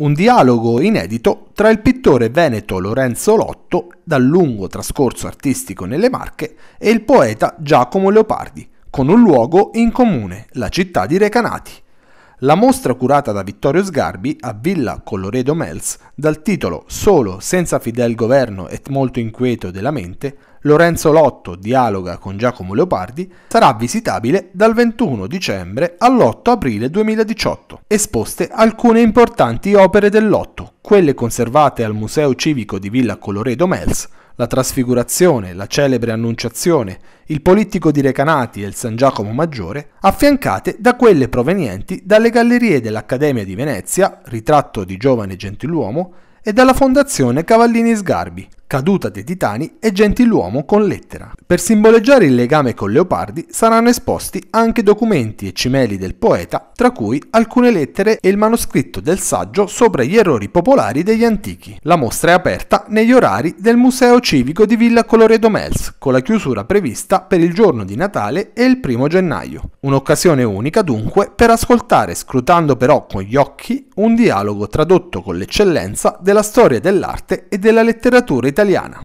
Un dialogo inedito tra il pittore veneto Lorenzo Lotto, dal lungo trascorso artistico nelle Marche, e il poeta Giacomo Leopardi, con un luogo in comune, la città di Recanati. La mostra curata da Vittorio Sgarbi a Villa Colloredo Mels, dal titolo Solo, senza fidel governo et molto inquieto della mente, Lorenzo Lotto dialoga con Giacomo Leopardi, sarà visitabile dal 21 dicembre all'8 aprile 2018. Esposte alcune importanti opere del Lotto, quelle conservate al Museo Civico di Villa Colloredo Mels, la trasfigurazione, la celebre annunciazione, il politico di Recanati e il San Giacomo Maggiore, affiancate da quelle provenienti dalle gallerie dell'Accademia di Venezia, ritratto di giovane gentiluomo, e dalla Fondazione Cavallini Sgarbi, Caduta dei Titani e Gentiluomo con lettera. Per simboleggiare il legame con Leopardi saranno esposti anche documenti e cimeli del poeta, tra cui alcune lettere e il manoscritto del saggio sopra gli errori popolari degli antichi. La mostra è aperta negli orari del Museo Civico di Villa Coloredo Mels, con la chiusura prevista per il giorno di Natale e il primo gennaio. Un'occasione unica dunque per ascoltare, scrutando però con gli occhi, un dialogo tradotto con l'eccellenza della storia dell'arte e della letteratura italiana italiana.